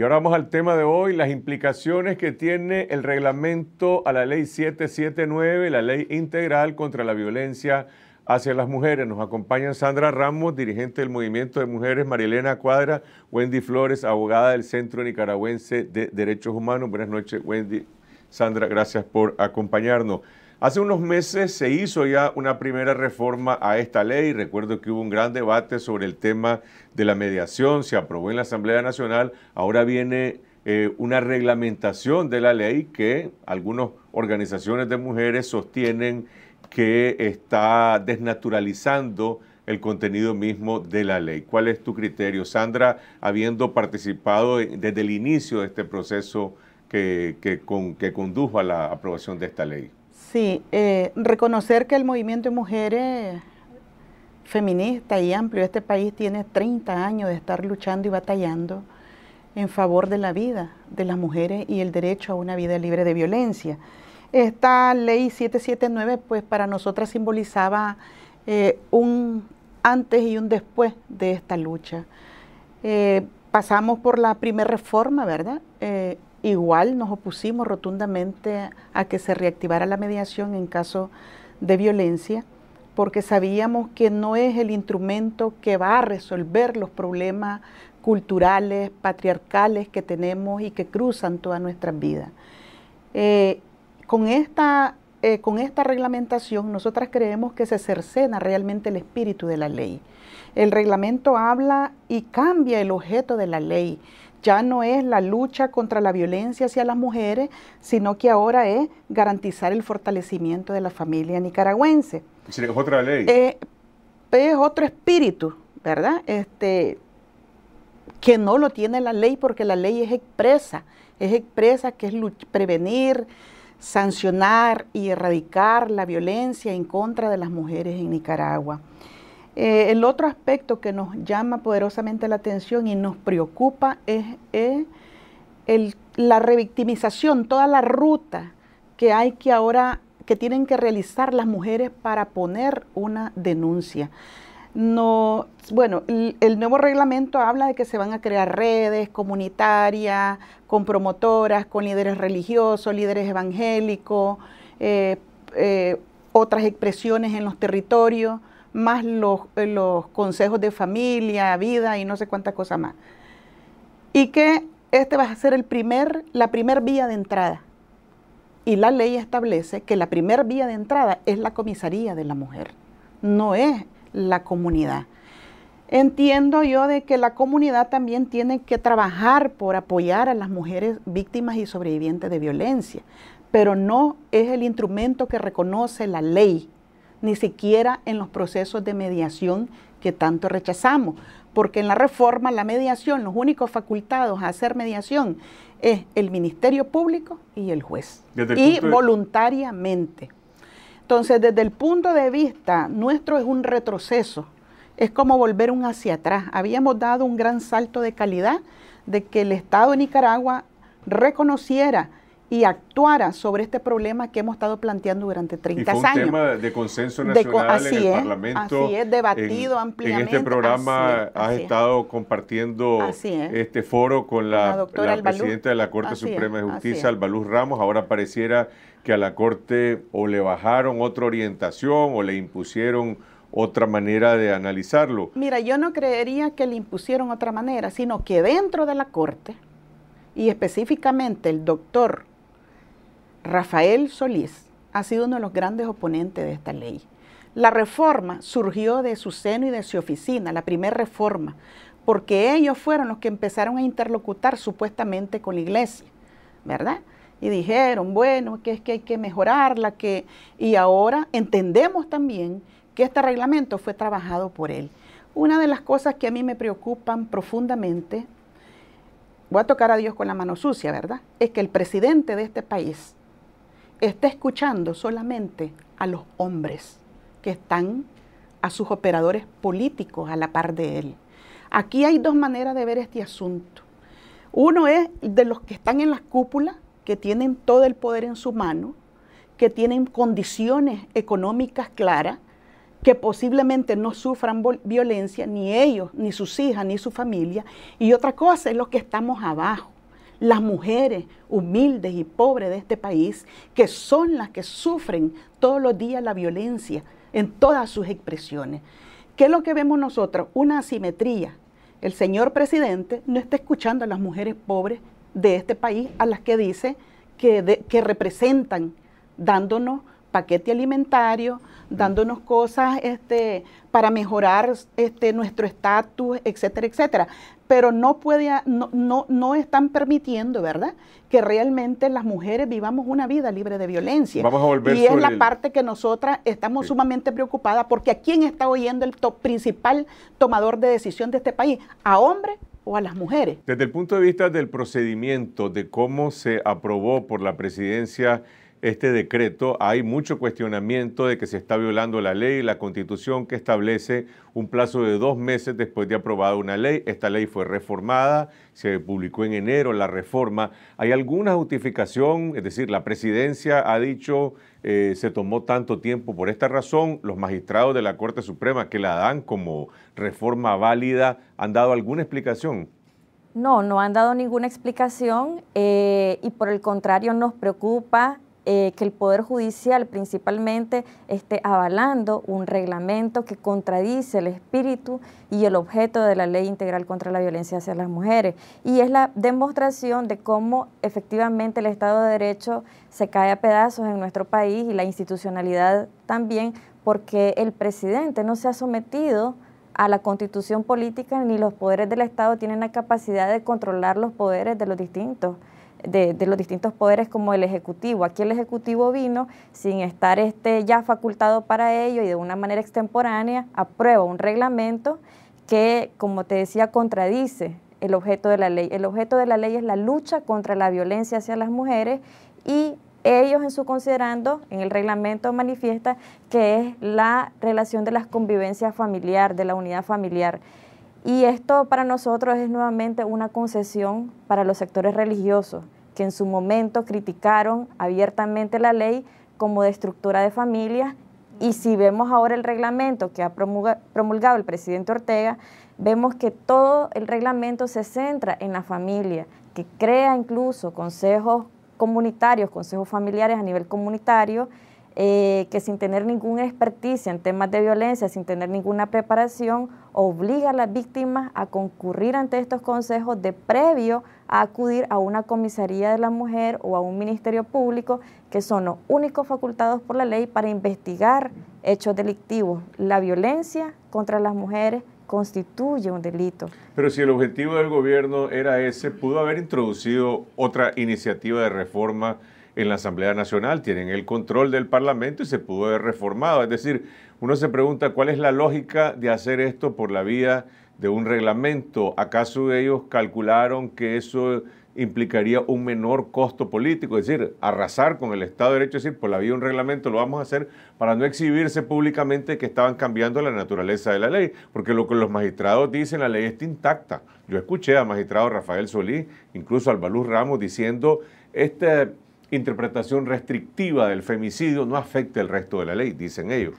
Y ahora vamos al tema de hoy, las implicaciones que tiene el reglamento a la ley 779, la ley integral contra la violencia hacia las mujeres. Nos acompañan Sandra Ramos, dirigente del Movimiento de Mujeres, Marilena Cuadra, Wendy Flores, abogada del Centro Nicaragüense de Derechos Humanos. Buenas noches, Wendy. Sandra, gracias por acompañarnos. Hace unos meses se hizo ya una primera reforma a esta ley. Recuerdo que hubo un gran debate sobre el tema de la mediación, se aprobó en la Asamblea Nacional. Ahora viene eh, una reglamentación de la ley que algunas organizaciones de mujeres sostienen que está desnaturalizando el contenido mismo de la ley. ¿Cuál es tu criterio, Sandra, habiendo participado desde el inicio de este proceso que condujo a la aprobación de esta ley? Sí, eh, reconocer que el movimiento de mujeres feminista y amplio de este país tiene 30 años de estar luchando y batallando en favor de la vida de las mujeres y el derecho a una vida libre de violencia. Esta ley 779, pues para nosotras simbolizaba eh, un antes y un después de esta lucha. Eh, pasamos por la primera reforma, ¿verdad? Igual nos opusimos rotundamente a que se reactivara la mediación en caso de violencia, porque sabíamos que no es el instrumento que va a resolver los problemas culturales, patriarcales que tenemos y que cruzan toda nuestra vida. Eh, con, esta, eh, con esta reglamentación nosotras creemos que se cercena realmente el espíritu de la ley. El reglamento habla y cambia el objeto de la ley, ya no es la lucha contra la violencia hacia las mujeres, sino que ahora es garantizar el fortalecimiento de la familia nicaragüense. Es otra ley. Eh, es otro espíritu, ¿verdad? Este, que no lo tiene la ley porque la ley es expresa, es expresa que es prevenir, sancionar y erradicar la violencia en contra de las mujeres en Nicaragua. Eh, el otro aspecto que nos llama poderosamente la atención y nos preocupa es, la revictimización, toda la ruta que hay que ahora, que tienen que realizar las mujeres para poner una denuncia. bueno, el, nuevo reglamento habla de que se van a crear redes comunitarias, con promotoras, con líderes religiosos, líderes evangélicos, eh, eh, otras expresiones en los territorios más los, eh, los consejos de familia, vida y no sé cuántas cosas más. Y que este va a ser el primer, la primer vía de entrada. Y la ley establece que la primer vía de entrada es la comisaría de la mujer, no es la comunidad. Entiendo yo de que la comunidad también tiene que trabajar por apoyar a las mujeres víctimas y sobrevivientes de violencia, pero no es el instrumento que reconoce la ley ni siquiera en los procesos de mediación que tanto rechazamos, porque en la reforma la mediación, los únicos facultados a hacer mediación es el Ministerio Público y el juez, y voluntariamente. Entonces, desde el punto de vista nuestro es un retroceso, es como volver un hacia atrás. Habíamos dado un gran salto de calidad de que el Estado de Nicaragua reconociera y actuara sobre este problema que hemos estado planteando durante 30 años. Es un tema de consenso nacional en el Parlamento. Así es, debatido ampliamente. En este programa has estado compartiendo este foro con la, presidenta de la Corte Suprema de Justicia, Albaluz Ramos. Ahora pareciera que a la Corte o le bajaron otra orientación o le impusieron otra manera de analizarlo. Mira, yo no creería que le impusieron otra manera, sino que dentro de la Corte, y específicamente el doctor Rafael Solís ha sido uno de los grandes oponentes de esta ley. La reforma surgió de su seno y de su oficina, la primera reforma, porque ellos fueron los que empezaron a interlocutar supuestamente con la iglesia, ¿verdad? Y dijeron, bueno, que es que hay que mejorarla, que... Y ahora entendemos también que este reglamento fue trabajado por él. Una de las cosas que a mí me preocupan profundamente, voy a tocar a Dios con la mano sucia, ¿verdad? Es que el presidente de este país está escuchando solamente a los hombres que están a sus operadores políticos a la par de él. Aquí hay dos maneras de ver este asunto. Uno es de los que están en las cúpulas, que tienen todo el poder en su mano, que tienen condiciones económicas claras, que posiblemente no sufran violencia, ni ellos, ni sus hijas, ni su familia. Y otra cosa es los que estamos abajo, las mujeres humildes y pobres de este país, que son las que sufren todos los días la violencia en todas sus expresiones. ¿Qué es lo que vemos nosotros? Una asimetría. El señor presidente no está escuchando a las mujeres pobres de este país, a las que dice que, que representan, dándonos paquete alimentario, mm. dándonos cosas este, para mejorar este, nuestro estatus, etcétera, etcétera. Pero no, puede, no, no, están permitiendo, ¿verdad?, que realmente las mujeres vivamos una vida libre de violencia. Vamos a volver y es la parte que nosotras estamos sumamente preocupadas, porque ¿a quién está oyendo el principal tomador de decisión de este país? ¿A hombres o a las mujeres? Desde el punto de vista del procedimiento, de cómo se aprobó por la presidencia este decreto hay mucho cuestionamiento de que se está violando la ley, y la constitución que establece un plazo de dos meses después de aprobada una ley. Esta ley fue reformada, se publicó en enero la reforma. ¿Hay alguna justificación? Es decir, la presidencia ha dicho eh, se tomó tanto tiempo por esta razón. Los magistrados de la Corte Suprema que la dan como reforma válida han dado alguna explicación. No, no han dado ninguna explicación eh, y por el contrario nos preocupa eh, que el Poder Judicial principalmente esté avalando un reglamento que contradice el espíritu y el objeto de la Ley Integral contra la Violencia hacia las Mujeres. Y es la demostración de cómo efectivamente el Estado de Derecho se cae a pedazos en nuestro país y la institucionalidad también, porque el presidente no se ha sometido a la constitución política ni los poderes del Estado tienen la capacidad de controlar los poderes de los distintos de, los distintos poderes como el Ejecutivo. Aquí el Ejecutivo vino sin estar este, ya facultado para ello y de una manera extemporánea aprueba un reglamento que, como te decía, contradice el objeto de la ley. El objeto de la ley es la lucha contra la violencia hacia las mujeres y ellos en su considerando, en el reglamento manifiesta que es la relación de las convivencias familiar, de la unidad familiar. Y esto para nosotros es nuevamente una concesión para los sectores religiosos, que en su momento criticaron abiertamente la ley como destructora de familia Y si vemos ahora el reglamento que ha promulgado el presidente Ortega, vemos que todo el reglamento se centra en la familia, que crea incluso consejos comunitarios, consejos familiares a nivel comunitario, eh, que sin tener ninguna experticia en temas de violencia, sin tener ninguna preparación, obliga a las víctimas a concurrir ante estos consejos de previo a acudir a una comisaría de la mujer o a un ministerio público, que son los únicos facultados por la ley para investigar hechos delictivos. La violencia contra las mujeres constituye un delito. Pero si el objetivo del gobierno era ese, pudo haber introducido otra iniciativa de reforma en la Asamblea Nacional, tienen el control del Parlamento y se pudo haber reformado. Es decir, uno se pregunta cuál es la lógica de hacer esto por la vía de un reglamento. ¿Acaso ellos calcularon que eso implicaría un menor costo político, es decir, arrasar con el Estado de Derecho, es decir, por la vía de un reglamento lo vamos a hacer para no exhibirse públicamente que estaban cambiando la naturaleza de la ley, porque lo que los magistrados dicen, la ley está intacta. Yo escuché a magistrado Rafael Solís, incluso a Albaluz Ramos, diciendo, este interpretación restrictiva del femicidio no afecta el resto de la ley, dicen ellos.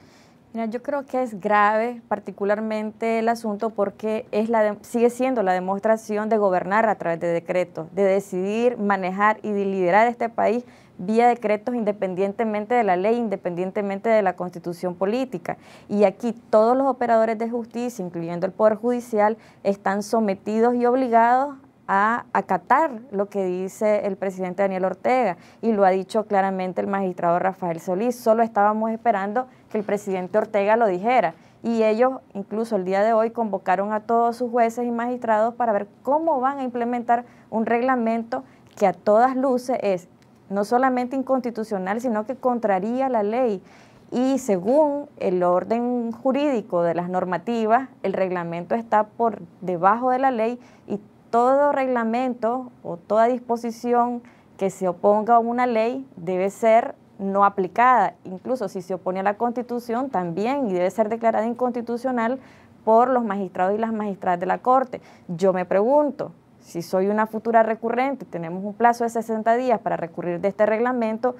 Mira, yo creo que es grave particularmente el asunto porque es la sigue siendo la demostración de gobernar a través de decretos, de decidir, manejar y de liderar este país vía decretos independientemente de la ley, independientemente de la constitución política. Y aquí todos los operadores de justicia, incluyendo el Poder Judicial, están sometidos y obligados a acatar lo que dice el presidente Daniel Ortega y lo ha dicho claramente el magistrado Rafael Solís. Solo estábamos esperando que el presidente Ortega lo dijera y ellos incluso el día de hoy convocaron a todos sus jueces y magistrados para ver cómo van a implementar un reglamento que a todas luces es no solamente inconstitucional, sino que contraría la ley. Y según el orden jurídico de las normativas, el reglamento está por debajo de la ley y todo reglamento o toda disposición que se oponga a una ley debe ser no aplicada, incluso si se opone a la Constitución también y debe ser declarada inconstitucional por los magistrados y las magistradas de la Corte. Yo me pregunto, si soy una futura recurrente, tenemos un plazo de 60 días para recurrir de este reglamento,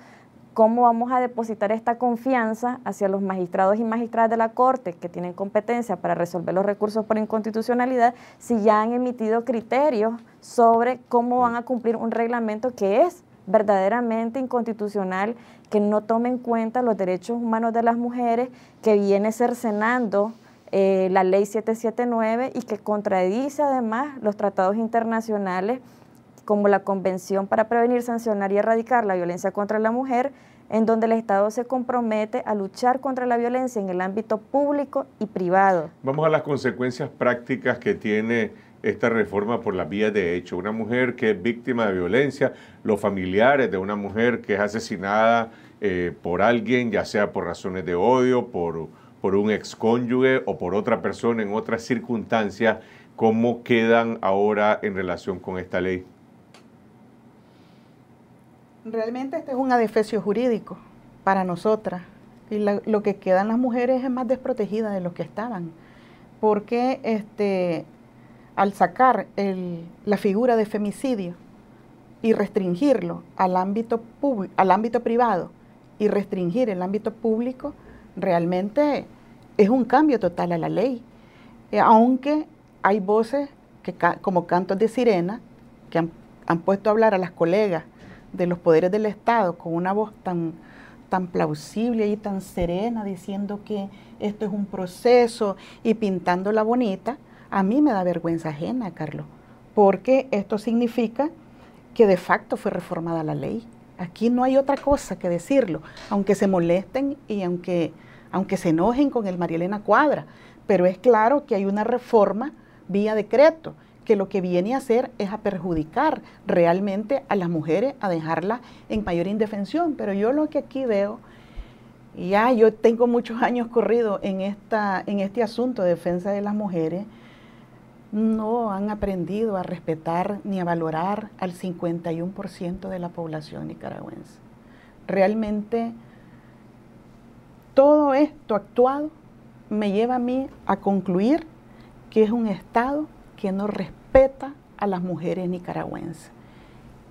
¿Cómo vamos a depositar esta confianza hacia los magistrados y magistradas de la Corte que tienen competencia para resolver los recursos por inconstitucionalidad si ya han emitido criterios sobre cómo van a cumplir un reglamento que es verdaderamente inconstitucional, que no tome en cuenta los derechos humanos de las mujeres, que viene cercenando eh, la ley 779 y que contradice además los tratados internacionales como la Convención para Prevenir, Sancionar y Erradicar la Violencia contra la Mujer, en donde el Estado se compromete a luchar contra la violencia en el ámbito público y privado. Vamos a las consecuencias prácticas que tiene esta reforma por la vía de hecho. Una mujer que es víctima de violencia, los familiares de una mujer que es asesinada eh, por alguien, ya sea por razones de odio, por, por un excónyuge o por otra persona en otras circunstancias, ¿cómo quedan ahora en relación con esta ley? Realmente este es un adefesio jurídico para nosotras. Y lo que quedan las mujeres es más desprotegida de lo que estaban. Porque este, al sacar la figura de femicidio y restringirlo al ámbito, al ámbito privado y restringir el ámbito público, realmente es un cambio total a la ley. Eh, aunque hay voces que, como cantos de sirena que han puesto a hablar a las colegas de los poderes del Estado con una voz tan, tan plausible y tan serena diciendo que esto es un proceso y pintándola bonita, a mí me da vergüenza ajena, Carlos, porque esto significa que de facto fue reformada la ley. Aquí no hay otra cosa que decirlo, aunque se molesten y aunque, aunque se enojen con el Marielena Cuadra, pero es claro que hay una reforma vía decreto que lo que viene a hacer es a perjudicar realmente a las mujeres, a dejarlas en mayor indefensión. Pero yo lo que aquí veo, ya yo tengo muchos años corrido en, esta, en este asunto de defensa de las mujeres, no han aprendido a respetar ni a valorar al 51% de la población nicaragüense. Realmente todo esto actuado me lleva a mí a concluir que es un Estado que no respeta a las mujeres nicaragüenses.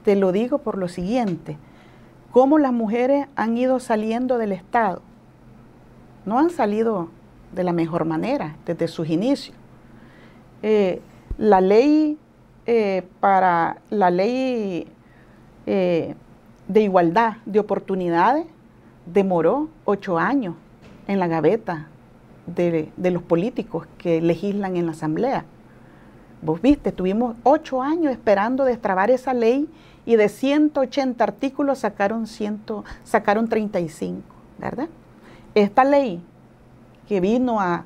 Te lo digo por lo siguiente, cómo las mujeres han ido saliendo del Estado. No han salido de la mejor manera desde sus inicios. Eh, la ley eh, para la ley eh, de igualdad de oportunidades demoró ocho años en la gaveta de los políticos que legislan en la Asamblea. Vos viste, tuvimos ocho años esperando destrabar esa ley y de 180 artículos sacaron, 100, sacaron 35, ¿verdad? Esta ley que vino a,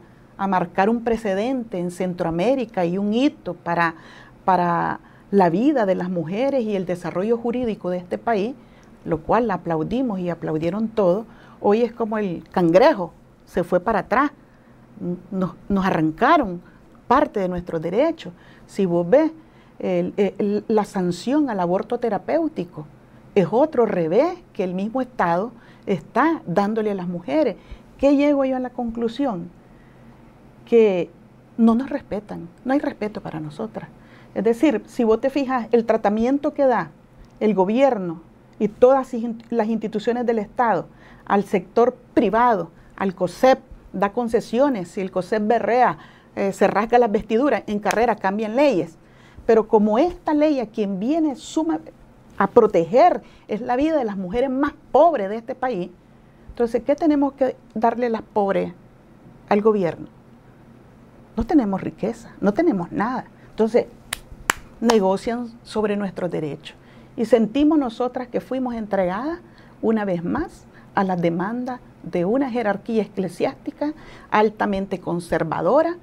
marcar un precedente en Centroamérica y un hito para, para la vida de las mujeres y el desarrollo jurídico de este país, lo cual la aplaudimos y aplaudieron todos, hoy es como el cangrejo, se fue para atrás, nos arrancaron parte de nuestros derechos. Si vos ves la sanción al aborto terapéutico, es otro revés que el mismo Estado está dándole a las mujeres. ¿Qué llego yo a la conclusión? Que no nos respetan, no hay respeto para nosotras. Es decir, si vos te fijas, el tratamiento que da el gobierno y todas las instituciones del Estado al sector privado, al COSEP, da concesiones, si el COSEP berrea eh, se rasga las vestiduras, en carrera cambian leyes. Pero como esta ley a quien viene suma a proteger es la vida de las mujeres más pobres de este país, entonces, ¿qué tenemos que darle las pobres al gobierno? No tenemos riqueza, no tenemos nada. Entonces, negocian sobre nuestros derechos. Y sentimos nosotras que fuimos entregadas una vez más a la demanda de una jerarquía eclesiástica altamente conservadora,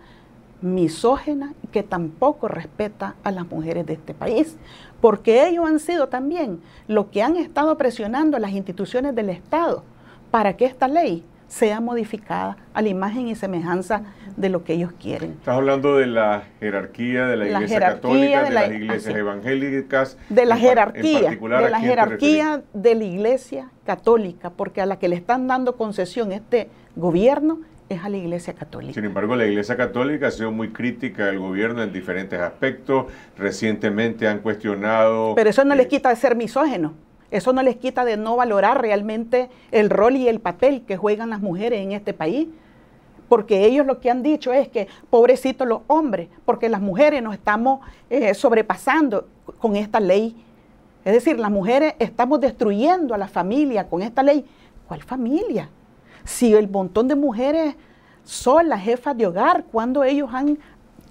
misógena que tampoco respeta a las mujeres de este país, porque ellos han sido también los que han estado presionando a las instituciones del Estado para que esta ley sea modificada a la imagen y semejanza de lo que ellos quieren. Estás hablando de la jerarquía de la, Iglesia Católica, de, las ah, iglesias evangélicas. De la jerarquía, de la jerarquía de la Iglesia Católica, porque a la que le están dando concesión este gobierno es a la Iglesia Católica. Sin embargo, la Iglesia Católica ha sido muy crítica del gobierno en diferentes aspectos. Recientemente han cuestionado... Pero eso no les quita de ser misógenos, Eso no les quita de no valorar realmente el rol y el papel que juegan las mujeres en este país. Porque ellos lo que han dicho es que, pobrecitos los hombres, porque las mujeres nos estamos eh, sobrepasando con esta ley. Es decir, las mujeres estamos destruyendo a la familia con esta ley. ¿Cuál familia? Si el montón de mujeres son las jefas de hogar, cuando ellos han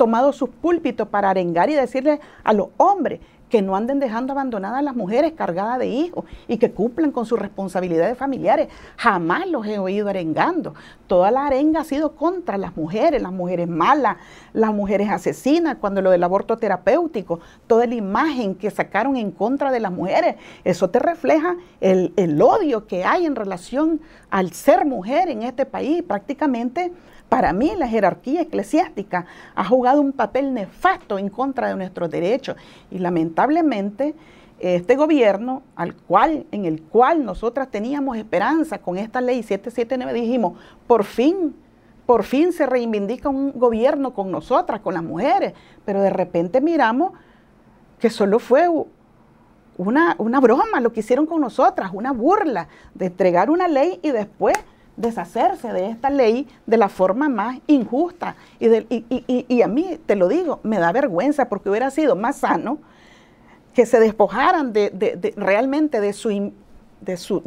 tomado sus púlpitos para arengar y decirle a los hombres que no anden dejando abandonadas a las mujeres cargadas de hijos y que cumplan con sus responsabilidades familiares. Jamás los he oído arengando. Toda la arenga ha sido contra las mujeres, las mujeres malas, las mujeres asesinas, cuando lo del aborto terapéutico, toda la imagen que sacaron en contra de las mujeres, eso te refleja el, el odio que hay en relación al ser mujer en este país. Prácticamente para mí la jerarquía eclesiástica ha jugado un papel nefasto en contra de nuestros derechos y lamentablemente este gobierno al cual en el cual nosotras teníamos esperanza con esta ley 779 dijimos, por fin por fin se reivindica un gobierno con nosotras, con las mujeres, pero de repente miramos que solo fue una, una broma lo que hicieron con nosotras, una burla de entregar una ley y después deshacerse de esta ley de la forma más injusta. Y, de, y, y, y, a mí, te lo digo, me da vergüenza porque hubiera sido más sano que se despojaran de, de realmente de su, de su,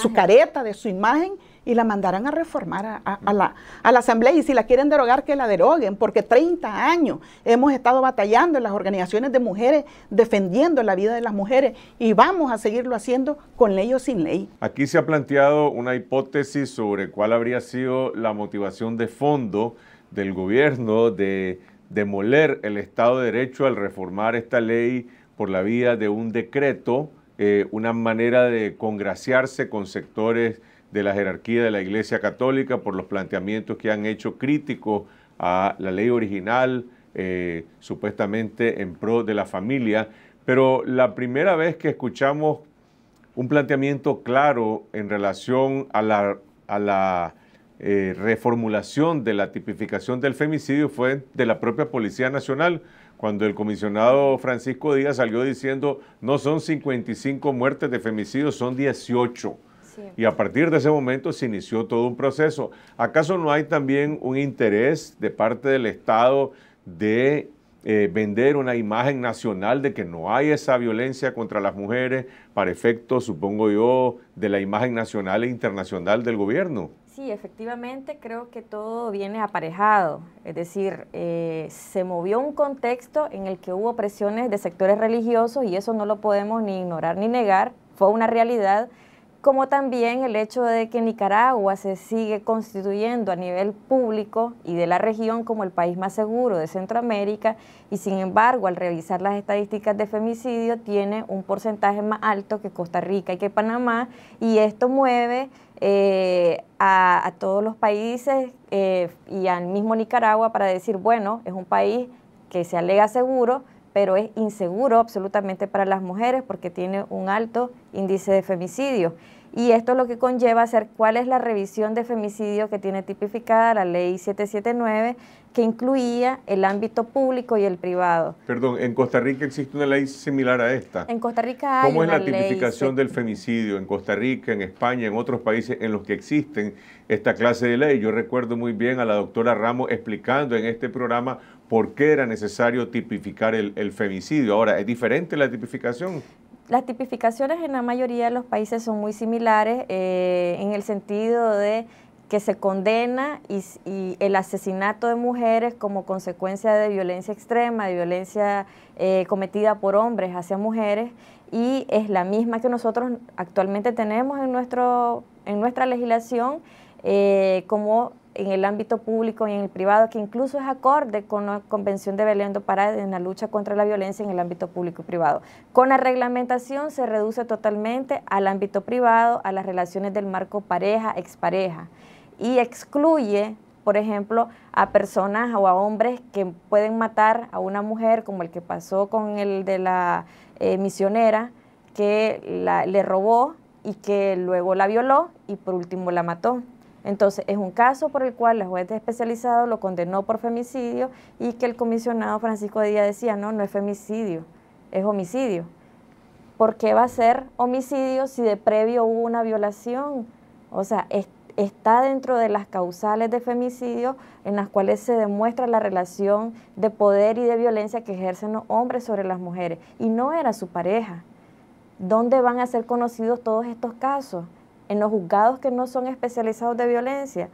su careta, de su imagen y la mandarán a reformar a, la, Asamblea. Y si la quieren derogar, que la deroguen, porque 30 años hemos estado batallando en las organizaciones de mujeres, defendiendo la vida de las mujeres, y vamos a seguirlo haciendo con ley o sin ley. Aquí se ha planteado una hipótesis sobre cuál habría sido la motivación de fondo del gobierno de demoler el Estado de Derecho al reformar esta ley por la vía de un decreto, eh, una manera de congraciarse con sectores de la jerarquía de la Iglesia Católica por los planteamientos que han hecho críticos a la ley original, eh, supuestamente en pro de la familia. Pero la primera vez que escuchamos un planteamiento claro en relación a la, a la eh, reformulación de la tipificación del femicidio fue de la propia Policía Nacional, cuando el comisionado Francisco Díaz salió diciendo, no son 55 muertes de femicidio, son 18. Y a partir de ese momento se inició todo un proceso. ¿Acaso no hay también un interés de parte del Estado de eh, vender una imagen nacional de que no hay esa violencia contra las mujeres para efectos, supongo yo, de la imagen nacional e internacional del gobierno? Sí, efectivamente creo que todo viene aparejado, es decir, eh, se movió un contexto en el que hubo presiones de sectores religiosos y eso no lo podemos ni ignorar ni negar, fue una realidad como también el hecho de que Nicaragua se sigue constituyendo a nivel público y de la región como el país más seguro de Centroamérica y sin embargo al revisar las estadísticas de femicidio tiene un porcentaje más alto que Costa Rica y que Panamá y esto mueve eh, a, todos los países eh, y al mismo Nicaragua para decir, bueno, es un país que se alega seguro, pero es inseguro absolutamente para las mujeres porque tiene un alto índice de femicidio y esto es lo que conlleva hacer cuál es la revisión de femicidio que tiene tipificada la ley 779 que incluía el ámbito público y el privado. Perdón, ¿en Costa Rica existe una ley similar a esta? En Costa Rica hay ¿Cómo es la tipificación del femicidio en Costa Rica, en España, en otros países en los que existen esta clase de ley? Yo recuerdo muy bien a la doctora Ramos explicando en este programa por qué era necesario tipificar el femicidio. Ahora, ¿es diferente la tipificación? las tipificaciones en la mayoría de los países son muy similares eh, en el sentido de que se condena el asesinato de mujeres como consecuencia de violencia extrema, de violencia eh, cometida por hombres hacia mujeres, y es la misma que nosotros actualmente tenemos en, nuestro, en nuestra legislación eh, como en el ámbito público y en el privado, que incluso es acorde con la Convención de Belén do Pará en la lucha contra la violencia en el ámbito público y privado. Con la reglamentación se reduce totalmente al ámbito privado, a las relaciones del marco pareja, expareja, y excluye por ejemplo, a personas o a hombres que pueden matar a una mujer, como el que pasó con el de la eh, misionera, que le robó y que luego la violó y por último la mató. Entonces, es un caso por el cual la juez especializada especializado lo condenó por femicidio y que el comisionado Francisco Díaz decía, no, no es femicidio, es homicidio. ¿Por qué va a ser homicidio si de previo hubo una violación? O sea, está dentro de las causales de femicidio en las cuales se demuestra la relación de poder y de violencia que ejercen los hombres sobre las mujeres. Y no era su pareja. ¿Dónde van a ser conocidos todos estos casos? en los juzgados que no son especializados de violencia.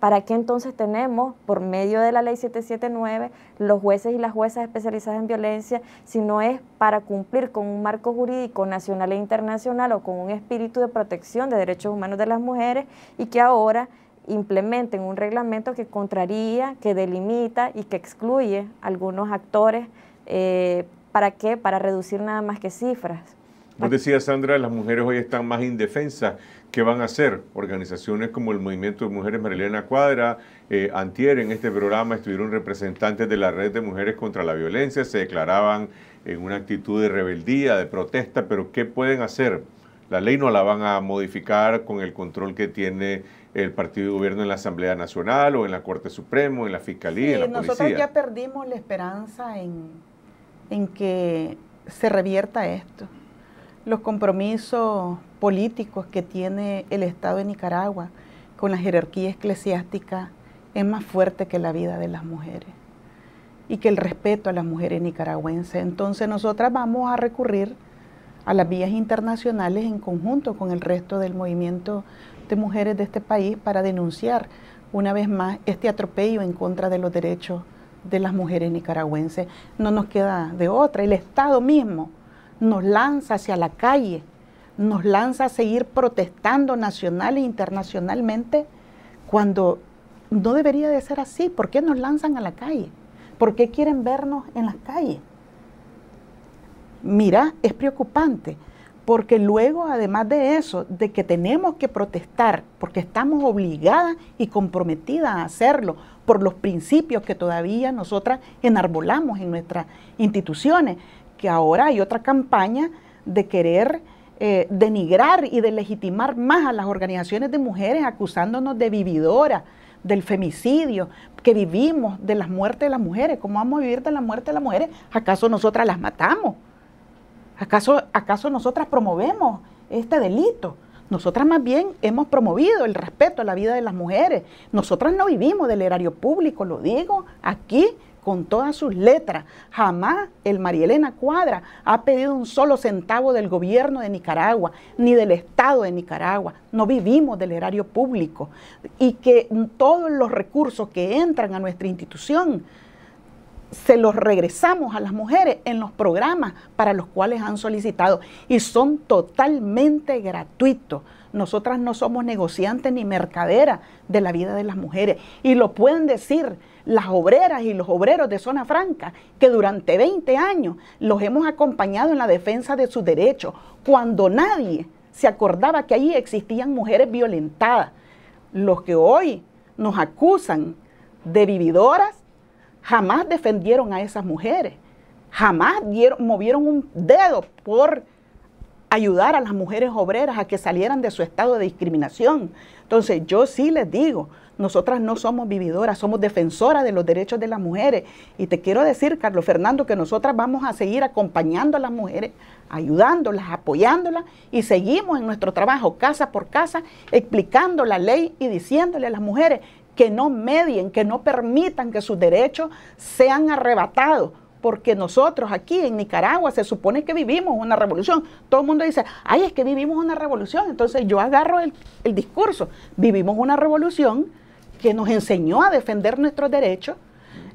¿Para qué entonces tenemos, por medio de la ley 779, los jueces y las juezas especializadas en violencia, si no es para cumplir con un marco jurídico nacional e internacional o con un espíritu de protección de derechos humanos de las mujeres y que ahora implementen un reglamento que contraría, que delimita y que excluye algunos actores? Eh, ¿Para qué? Para reducir nada más que cifras. Vos decías, Sandra, las mujeres hoy están más indefensas. ¿Qué van a hacer? Organizaciones como el Movimiento de Mujeres Marilena Cuadra, eh, Antier, en este programa estuvieron representantes de la red de mujeres contra la violencia, se declaraban en una actitud de rebeldía, de protesta, pero ¿qué pueden hacer? La ley no la van a modificar con el control que tiene el partido de gobierno en la Asamblea Nacional o en la Corte Suprema, en la Fiscalía, nosotros Nosotros ya perdimos la esperanza en, en que se revierta esto los compromisos políticos que tiene el Estado de Nicaragua con la jerarquía eclesiástica es más fuerte que la vida de las mujeres y que el respeto a las mujeres nicaragüenses. Entonces nosotras vamos a recurrir a las vías internacionales en conjunto con el resto del movimiento de mujeres de este país para denunciar una vez más este atropello en contra de los derechos de las mujeres nicaragüenses. No nos queda de otra. El Estado mismo nos lanza hacia la calle, nos lanza a seguir protestando nacional e internacionalmente cuando no debería de ser así. ¿Por qué nos lanzan a la calle? ¿Por qué quieren vernos en las calles? Mira, es preocupante, porque luego, además de eso, de que tenemos que protestar, porque estamos obligadas y comprometidas a hacerlo por los principios que todavía nosotras enarbolamos en nuestras instituciones, que ahora hay otra campaña de querer eh, denigrar y de legitimar más a las organizaciones de mujeres acusándonos de vividoras, del femicidio, que vivimos de las muertes de las mujeres. ¿Cómo vamos a vivir de la muerte de las mujeres? ¿Acaso nosotras las matamos? ¿Acaso, acaso nosotras promovemos este delito? Nosotras más bien hemos promovido el respeto a la vida de las mujeres. Nosotras no vivimos del erario público, lo digo aquí con todas sus letras. Jamás el Marielena Cuadra ha pedido un solo centavo del gobierno de Nicaragua, ni del Estado de Nicaragua. No vivimos del erario público. Y que todos los recursos que entran a nuestra institución se los regresamos a las mujeres en los programas para los cuales han solicitado y son totalmente gratuitos. Nosotras no somos negociantes ni mercaderas de la vida de las mujeres. Y lo pueden decir las obreras y los obreros de Zona Franca, que durante 20 años los hemos acompañado en la defensa de sus derechos, cuando nadie se acordaba que allí existían mujeres violentadas. Los que hoy nos acusan de vividoras jamás defendieron a esas mujeres, jamás movieron un dedo por ayudar a las mujeres obreras a que salieran de su estado de discriminación. Entonces yo sí les digo, nosotras no somos vividoras, somos defensoras de los derechos de las mujeres. Y te quiero decir, Carlos Fernando, que nosotras vamos a seguir acompañando a las mujeres, ayudándolas, apoyándolas y seguimos en nuestro trabajo casa por casa, explicando la ley y diciéndole a las mujeres que no medien, que no permitan que sus derechos sean arrebatados porque nosotros aquí en Nicaragua se supone que vivimos una revolución. Todo el mundo dice, ay, es que vivimos una revolución. Entonces yo agarro el, discurso, vivimos una revolución que nos enseñó a defender nuestros derechos,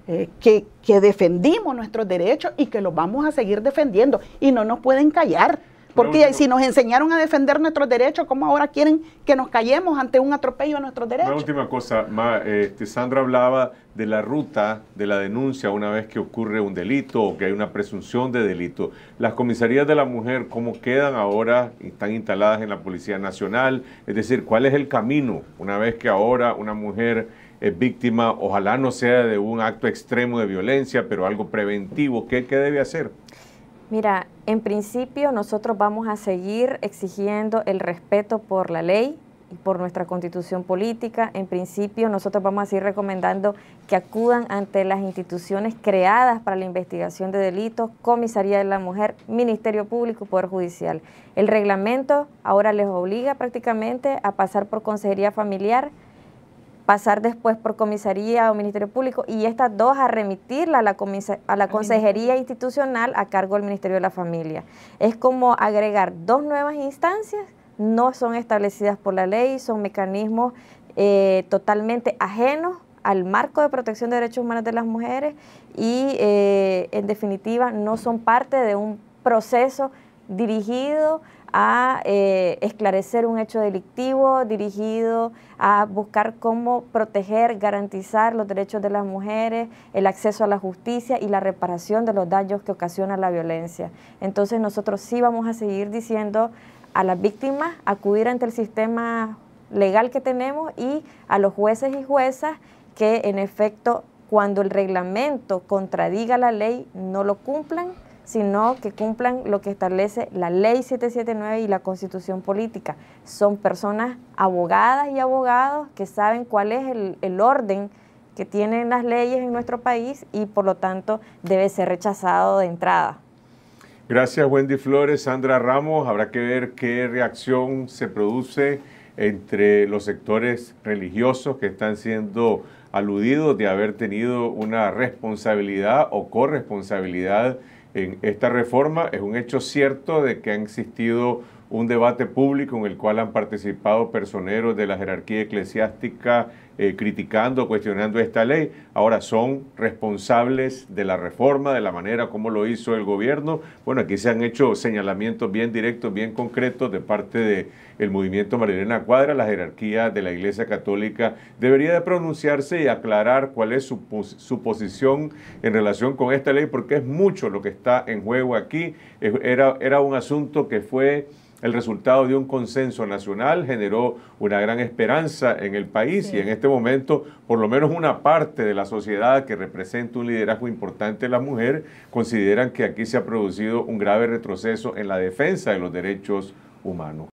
eh, que defendimos nuestros derechos y que los vamos a seguir defendiendo y no nos pueden callar. Porque si nos enseñaron a defender nuestros derechos, ¿cómo ahora quieren que nos callemos ante un atropello a nuestros derechos? Una última cosa, este, Sandra hablaba de la ruta de la denuncia una vez que ocurre un delito o que hay una presunción de delito. Las comisarías de la mujer, ¿cómo quedan ahora? Están instaladas en la Policía Nacional. Es decir, ¿cuál es el camino una vez que ahora una mujer es víctima, ojalá no sea de un acto extremo de violencia, pero algo preventivo? ¿Qué, qué debe hacer? Mira, en principio nosotros vamos a seguir exigiendo el respeto por la ley y por nuestra constitución política. En principio nosotros vamos a seguir recomendando que acudan ante las instituciones creadas para la investigación de delitos, Comisaría de la Mujer, Ministerio Público Poder Judicial. El reglamento ahora les obliga prácticamente a pasar por Consejería Familiar pasar después por comisaría o Ministerio Público y estas dos a remitirla a la, a la Consejería Institucional a cargo del Ministerio de la Familia. Es como agregar dos nuevas instancias, no son establecidas por la ley, son mecanismos eh, totalmente ajenos al marco de protección de derechos humanos de las mujeres y eh, en definitiva no son parte de un proceso dirigido a eh, esclarecer un hecho delictivo dirigido a buscar cómo proteger, garantizar los derechos de las mujeres, el acceso a la justicia y la reparación de los daños que ocasiona la violencia. Entonces nosotros sí vamos a seguir diciendo a las víctimas acudir ante el sistema legal que tenemos y a los jueces y juezas que en efecto cuando el reglamento contradiga la ley no lo cumplan sino que cumplan lo que establece la ley 779 y la constitución política. Son personas abogadas y abogados que saben cuál es el, orden que tienen las leyes en nuestro país y por lo tanto debe ser rechazado de entrada. Gracias Wendy Flores, Sandra Ramos. Habrá que ver qué reacción se produce entre los sectores religiosos que están siendo aludidos de haber tenido una responsabilidad o corresponsabilidad en esta reforma. Es un hecho cierto de que han existido un debate público en el cual han participado personeros de la jerarquía eclesiástica eh, criticando, cuestionando esta ley. Ahora son responsables de la reforma, de la manera como lo hizo el gobierno. Bueno, aquí se han hecho señalamientos bien directos, bien concretos de parte del movimiento Marilena Cuadra. La jerarquía de la Iglesia Católica debería de pronunciarse y aclarar cuál es su, posición en relación con esta ley, porque es mucho lo que está en juego aquí. Era, era un asunto que fue el resultado de un consenso nacional generó una gran esperanza en el país y en este momento por lo menos una parte de la sociedad que representa un liderazgo importante de la mujer consideran que aquí se ha producido un grave retroceso en la defensa de los derechos humanos.